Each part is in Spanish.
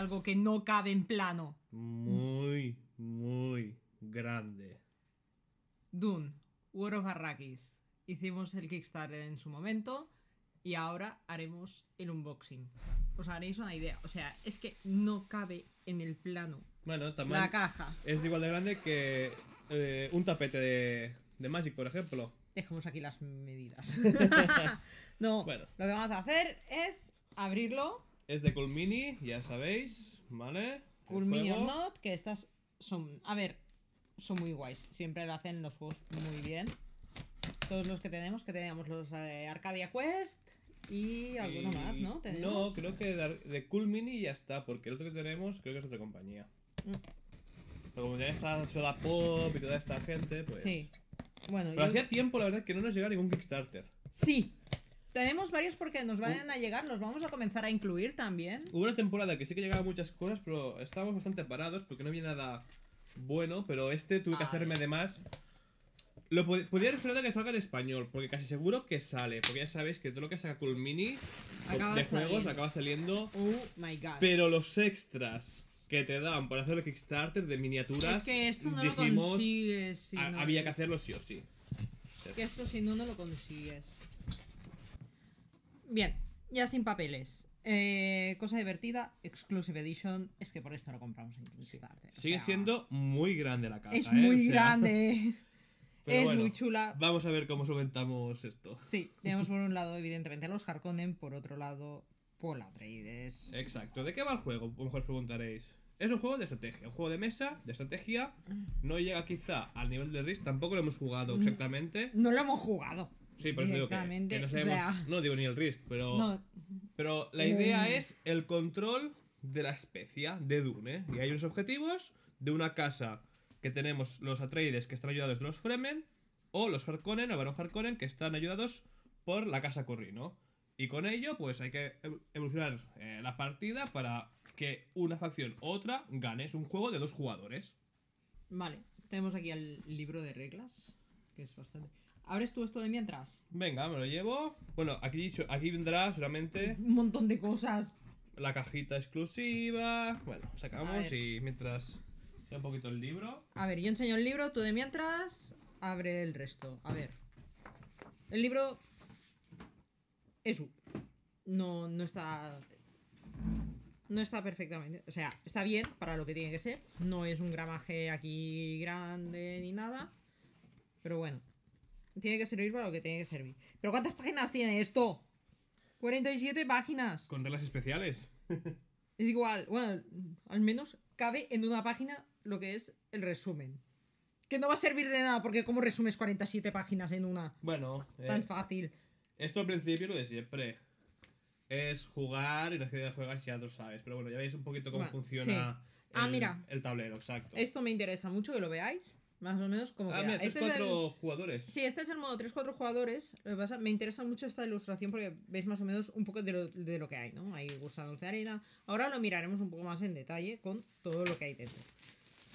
algo que no cabe en plano. Muy, muy grande. Dune, War of Arrakis. Hicimos el Kickstarter en su momento y ahora haremos el unboxing. Os haréis una idea. O sea, es que no cabe en el plano. Bueno, La caja. Es igual de grande que eh, un tapete de, Magic, por ejemplo. Dejamos aquí las medidas. no, lo que vamos a hacer es abrirlo es de Culmini, ya sabéis, ¿vale? Culmini o not, que estas son... A ver, son muy guays. Siempre lo hacen los juegos muy bien. Todos los que tenemos, que teníamos los de eh, Arcadia Quest y alguno más, ¿no? No, creo que de, culmini Cool ya está, porque el otro que tenemos creo que es otra compañía. Mm. Pero como ya está sola Pop y toda esta gente, pues... Sí. Bueno, Pero hacía tiempo, la verdad, que no nos llega ningún Kickstarter. Sí, tenemos varios porque nos uh. van a llegar, los vamos a comenzar a incluir también. Hubo una temporada que sí que llegaban muchas cosas, pero estábamos bastante parados porque no había nada bueno, pero este tuve que hacerme además más. Lo pod a que salga en español, porque casi seguro que sale, porque ya sabéis que todo lo que saca Culmini acaba de saliendo. juegos acaba saliendo. Oh my god. Pero los extras que te dan para hacer el Kickstarter de miniaturas. Es que esto no lo consigues. había que hacerlo sí o sí. que esto si no, no lo consigues. Bien, ya sin papeles. Eh, cosa divertida, Exclusive Edition, es que por esto lo compramos en Kickstarter. Sigue siendo muy grande la caja. Es ¿eh? muy grande. es muy chula. Vamos a ver cómo solventamos esto. Sí, tenemos por un lado, evidentemente, los Harkonnen, por otro lado, Polatreides. Atreides. Exacto. ¿De qué va el juego? A mejor os preguntaréis. Es un juego de estrategia, un juego de mesa, de estrategia. No llega quizá al nivel de risk tampoco lo hemos jugado mm. exactamente. no lo hemos jugado. Sí, por eso digo que, no sabemos. no digo ni el risk, pero. Pero la idea eh. es el control de la especie de Dune. ¿eh? Y hay unos objetivos de una casa que tenemos los Atreides que están ayudados por los Fremen, o los Harkonnen, el varón Harkonnen, que están ayudados por la casa Corrino. Y con ello, pues hay que evolucionar eh, la partida para que una facción u otra gane. Es un juego de dos jugadores. Vale, tenemos aquí el libro de reglas, que es bastante. ¿Abres tú esto de mientras? Venga, me lo llevo. Bueno, aquí, aquí vendrá solamente... Un montón de cosas. La cajita exclusiva. Bueno, sacamos y mientras sea un poquito el libro. A ver, yo enseño el libro, tú de mientras abre el resto. A ver. El libro... Es... No, no está... No está perfectamente. O sea, está bien para lo que tiene que ser. No es un gramaje aquí grande ni nada. Pero bueno tiene que servir para lo que tiene que servir. Pero ¿cuántas páginas tiene esto? 47 páginas. Con reglas especiales. es igual, bueno, al menos cabe en una página lo que es el resumen. Que no va a servir de nada, porque ¿cómo resumes 47 páginas en una? Bueno, eh, tan fácil. Esto al principio lo de siempre. Es jugar y las que juegas ya lo sabes. Pero bueno, ya veis un poquito cómo funciona ah, mira, el tablero, exacto. Esto me interesa mucho que lo veáis. Más o menos como ah, Mira, 3, este jugadores. Sí, este es el modo 3-4 jugadores. me interesa mucho esta ilustración porque veis más o menos un poco de lo, que hay, ¿no? Hay gusanos de arena. Ahora lo miraremos un poco más en detalle con todo lo que hay dentro.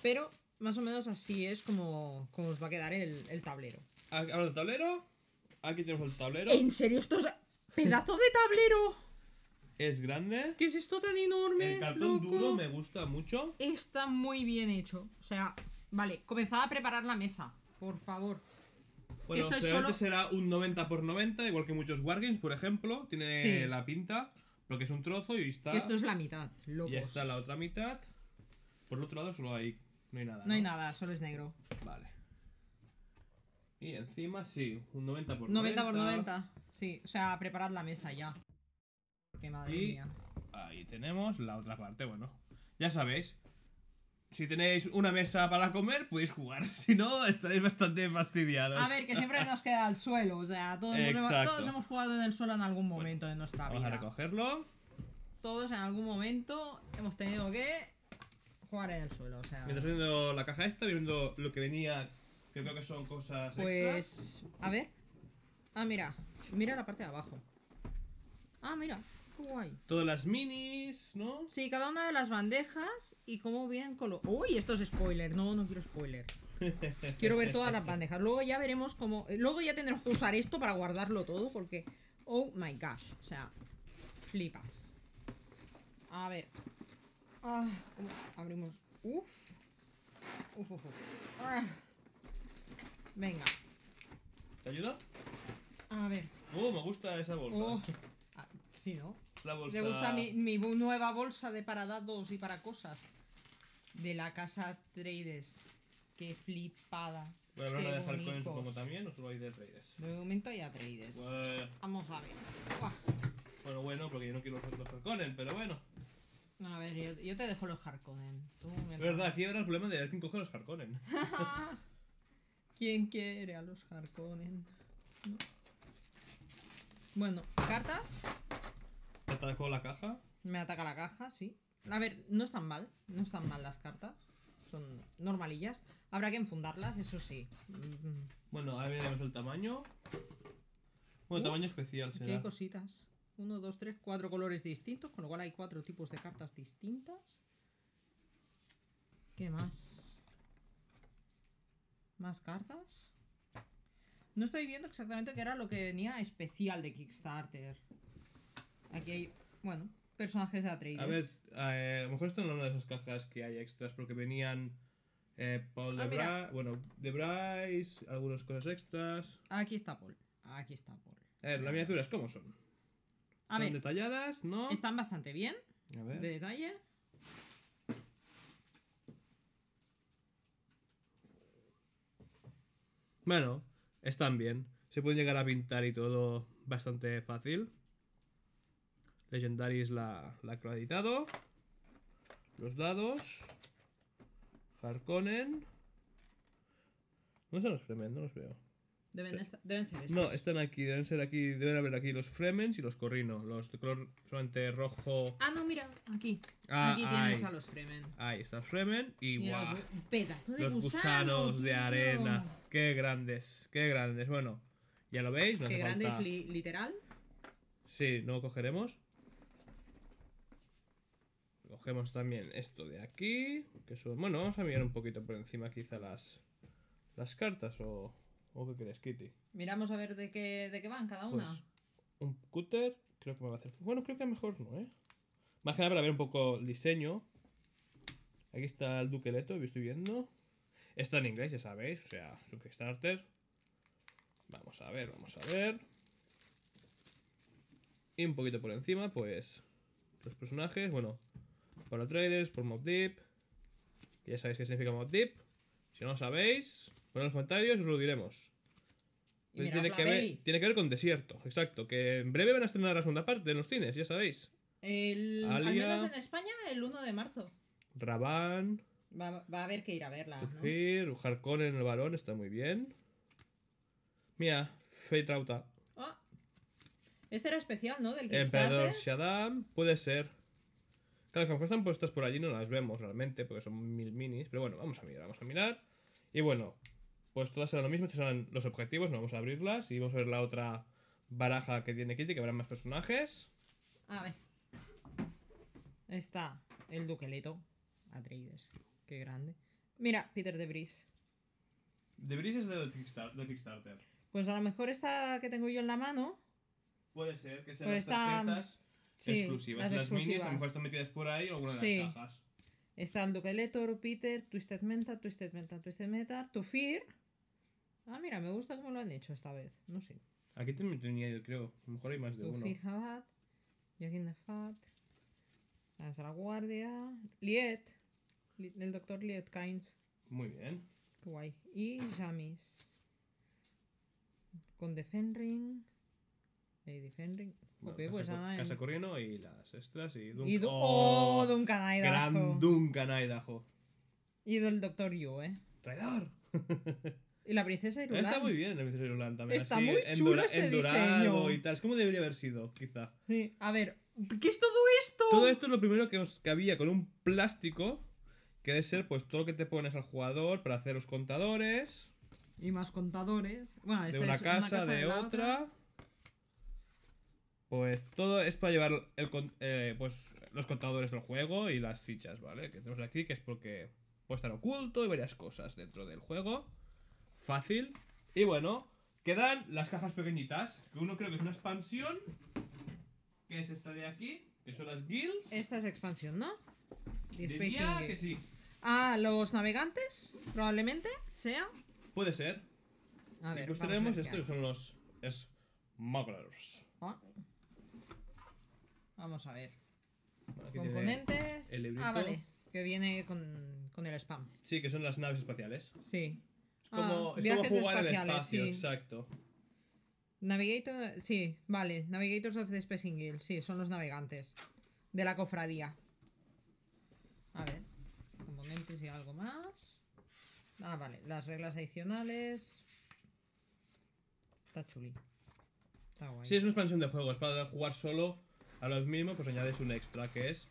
Pero más o menos así es como, os va a quedar el, tablero. Ah, Ahora el tablero. Aquí tenemos el tablero. ¿En serio esto es... pedazo de tablero? Es grande. ¿Qué es esto tan enorme? El cartón duro me gusta mucho. Está muy bien hecho. O sea, Vale, comenzad a preparar la mesa, por favor. Bueno, esto será un 90 por 90, igual que muchos Wargames, por ejemplo. Tiene la pinta, lo que es un trozo y está. esto es la mitad, loco. Y está la otra mitad. Por el otro lado solo hay. No hay nada. No, hay nada, solo es negro. Vale. Y encima, sí, un 90 por 90. 90 por 90, sí. O sea, preparad la mesa ya. madre Ahí tenemos la otra parte, bueno. Ya sabéis, si tenéis una mesa para comer, podéis jugar. Si no, estaréis bastante fastidiados. A ver, que siempre nos queda el suelo. O sea, todos, hemos, jugado en el suelo en algún momento de nuestra vida. Vamos a recogerlo. Todos en algún momento hemos tenido que jugar en el suelo. O sea, Mientras viendo la caja esta, viendo lo que venía, que creo que son cosas pues, extras. Pues, a ver. Ah, mira. Mira la parte de abajo. Ah, mira. Todas las minis, ¿no? Sí, cada una de las bandejas y cómo bien colo... Uy, esto es spoiler. No, no quiero spoiler. Quiero ver todas las bandejas. Luego ya veremos cómo... Eh, luego ya tendremos que usar esto para guardarlo todo porque... Oh my gosh. O sea, flipas. A ver. Ah, abrimos? Uf. Uf, uf, uf. Ah. Venga. ¿Te ayuda? A ver. Oh, me gusta esa bolsa. Oh. Ah, sí, ¿no? la gusta mi, nueva bolsa de para y para cosas. De la casa Traders. Qué flipada. Bueno, ¿Van a de Harkonnen, como también o solo hay de Trades? De momento hay a Trades. Pues- Vamos a ver. Bueno, bueno, porque yo no quiero los, Harkonnen, pero bueno. A ver, yo, te dejo los Harkonnen. Tú Verdad, aquí habrá el problema de ver quién coge los Harkonnen. ¿Quién quiere a los Harkonnen? Bueno, cartas atacó la caja? Me ataca la caja, sí. A ver, no están mal. No están mal las cartas. Son normalillas. Habrá que enfundarlas, eso sí. Bueno, ahora veremos el tamaño. Bueno, tamaño especial será. Qué cositas. Uno, dos, tres, cuatro colores distintos, con lo cual hay cuatro tipos de cartas distintas. ¿Qué más? ¿Más cartas? No estoy viendo exactamente qué era lo que venía especial de Kickstarter. Aquí hay, bueno, personajes de Atreides. A ver, eh, a lo mejor esto no es una de esas cajas que hay extras, porque venían eh, Paul ah, de bueno, de Bryce, algunas cosas extras. Aquí está Paul, aquí está Paul. A ver, las miniaturas, ¿cómo son? A ver. detalladas, ¿no? Están bastante bien. De detalle. Bueno, están bien. Se pueden llegar a pintar y todo bastante fácil. Legendaries la, la ha acreditado. Los dados. Harkonnen. ¿Dónde están los Fremen? No los veo. Deben, deben ser estos. No, están aquí, deben ser aquí, deben haber aquí los Fremen y los Corrino, los de color solamente rojo. Ah, no, mira, aquí. Ah, aquí tienes a los Fremen. Ahí está Fremen y un pedazo de los gusanos de arena. Qué grandes, qué grandes. Bueno, ya lo veis, Qué grandes literal. Sí, no cogeremos. Cogemos también esto de aquí. Que son... Bueno, vamos a mirar un poquito por encima quizá las, las cartas o... ¿O qué quieres Kitty? Miramos a ver de qué, qué van cada una. Pues, un cutter, creo que me va a hacer... Bueno, creo que mejor no, ¿eh? Más que nada para ver un poco el diseño. Aquí está el duqueleto Leto, estoy viendo. Está en inglés, ya sabéis, o sea, su Kickstarter. Vamos a ver, vamos a ver. Y un poquito por encima, pues... Los personajes, bueno por los traders por Deep. Ya sabéis qué significa Deep. Si no lo sabéis, poned en los comentarios y os lo diremos. tiene, que ver, tiene que, ver, con desierto, exacto. Que en breve van a estrenar la segunda parte en los cines, ya sabéis. El, en España, el 1 de marzo. Rabán. Va, a haber que ir a verla. ¿no? Jarcón en el varón está muy bien. Mira, Feitrauta. Trauta ah. Este era especial, ¿no? Del que Emperador Shadam, puede ser. Claro, que están puestas por allí, no las vemos realmente, porque son mil minis. Pero bueno, vamos a mirar, vamos a mirar. Y bueno, pues todas serán lo mismo, estos serán los objetivos, no vamos a abrirlas. Y vamos a ver la otra baraja que tiene Kitty, que habrá más personajes. A ver. Está el duqueleto. Atreides. Qué grande. Mira, Peter Debris. Debris es de Kickstarter. Pues a lo mejor esta que tengo yo en la mano. Puede ser, que sean pues estas exclusivas. Las, las exclusivas. minis a lo mejor están metidas por ahí o alguna de las cajas. está el Elector, Peter, Twisted Mental, Twisted Mental, Twisted Metal, To Fear. Ah, mira, me gusta cómo lo han hecho esta vez. No sé. Aquí también tenía yo, creo. A lo mejor hay más de uno. Fear Habat, Joaquín the Fat, la Guardia, Liet, el doctor Liet Kynes. Muy bien. Qué guay. Y Jamis. Con The Fenring. Lady Fenring. Pues casa, pues, casa Corriendo y las extras y Duncan. Oh, ¡Oh! Duncan Idaho. Gran Duncan Idaho. Y el Doctor Yu, ¿eh? ¡Traidor! y la princesa Irulan. Está muy bien la princesa Irulan también. Está muy chulo este diseño. y tal. Es como debería haber sido, quizá. Sí, a ver. ¿Qué es todo esto? Todo esto es lo primero que había con un plástico. Que debe ser, pues, todo lo que te pones al jugador para hacer los contadores. Y más contadores. Bueno, de este una, casa, de, otra. Pues todo es para llevar eh, pues, los contadores del juego y las fichas, ¿vale? Que tenemos aquí, que es porque puede estar oculto y varias cosas dentro del juego. Fácil. Y bueno, quedan las cajas pequeñitas, que uno creo que es una expansión, que es esta de aquí, que son las guilds. Esta es expansión, ¿no? Diría que sí. Ah, los navegantes, probablemente, sea. Puede ser. A ver, y tenemos, que son los... smugglers ah. Vamos a ver. Componentes. ah, vale. Que viene con, con, el spam. Sí, que son las naves espaciales. Sí. Es como, ah, jugar al espacio, exacto. Navigator, sí, vale. Navigators of the Space Guild, sí, son los navegantes de la cofradía. A ver, componentes y algo más. Ah, vale, las reglas adicionales. Está chuli. Está guay. Sí, es una expansión de juegos para jugar solo a los mínimos pues añades un extra que es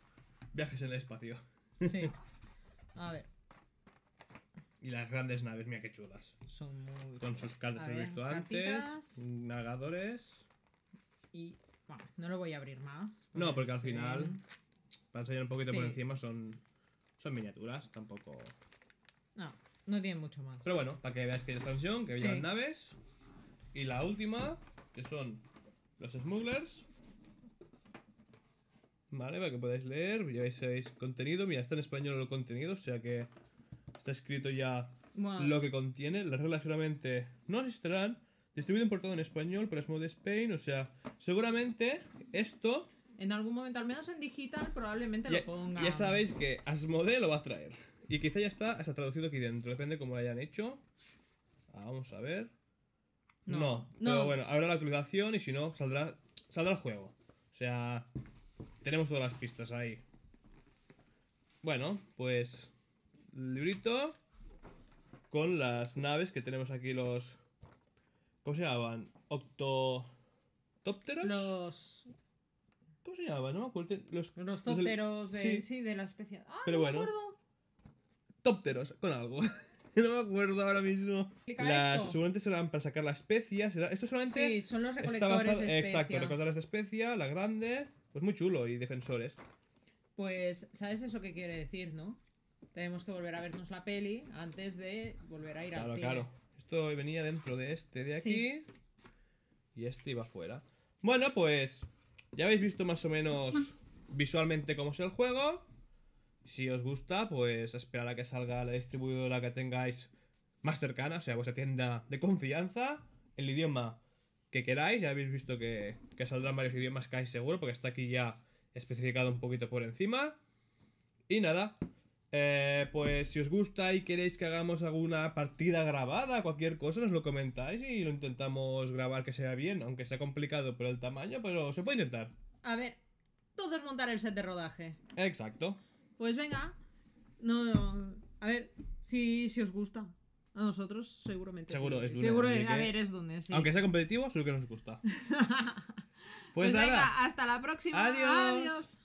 viajes en el espacio. Sí. A ver. Y las grandes naves, mira qué chulas. Son muy Con sus cartas he visto antes. Navegadores Y. Bueno, no lo voy a abrir más. no, porque al final. Para enseñar un poquito por encima son. Son miniaturas, tampoco. No, no tienen mucho más. Pero bueno, para que veáis que hay expansión, que hay naves. Y la última, que son los smugglers. Vale, para que podáis leer, ya veis contenido. Mira, está en español el contenido, o sea que está escrito ya lo que contiene. Las reglas seguramente no estarán. Distribuido importado en español por Asmode Spain, o sea, seguramente esto... En algún momento, al menos en digital, probablemente lo ponga. Ya sabéis que Asmode lo va a traer. Y quizá ya está hasta traducido aquí dentro, depende cómo lo hayan hecho. Ah, vamos a ver. No, no, Pero bueno, habrá la actualización y si no, saldrá, saldrá el juego. O sea, tenemos todas las pistas ahí. Bueno, pues... Librito. Con las naves que tenemos aquí los... ¿Cómo se llamaban? Octo... Los... ¿Cómo se llamaban? No me Los, los tópteros de... Sí. de la especie... Ah, Pero no me acuerdo. Tópteros, con algo. no me acuerdo ahora mismo. Las suentes eran serán para sacar la especie... Esto solamente. Sí, son los recolectores de Exacto, recolectores de especia, la grande. Pues muy chulo, y defensores. Pues, ¿sabes eso que quiere decir, no? Tenemos que volver a vernos la peli antes de volver a ir al cine. Claro, Esto venía dentro de este de aquí. Y este iba fuera. Bueno, pues ya habéis visto más o menos visualmente cómo es el juego. Si os gusta, pues esperar a que salga la distribuidora que tengáis más cercana, o sea, vuestra tienda de confianza, el idioma que queráis. Ya habéis visto que, saldrán varios idiomas hay seguro, porque está aquí ya especificado un poquito por encima. Y nada, eh, pues si os gusta y queréis que hagamos alguna partida grabada, cualquier cosa, nos lo comentáis y lo intentamos grabar que sea bien, aunque sea complicado por el tamaño, pero se puede intentar. A ver, todos montar el set de rodaje. Exacto. Pues venga, no, a ver si, si os gusta. A nosotros seguramente. Seguro, es Seguro, a ver, es donde sí. Aunque sea competitivo, seguro que nos gusta. pues, pues nada. hasta la próxima. Adiós.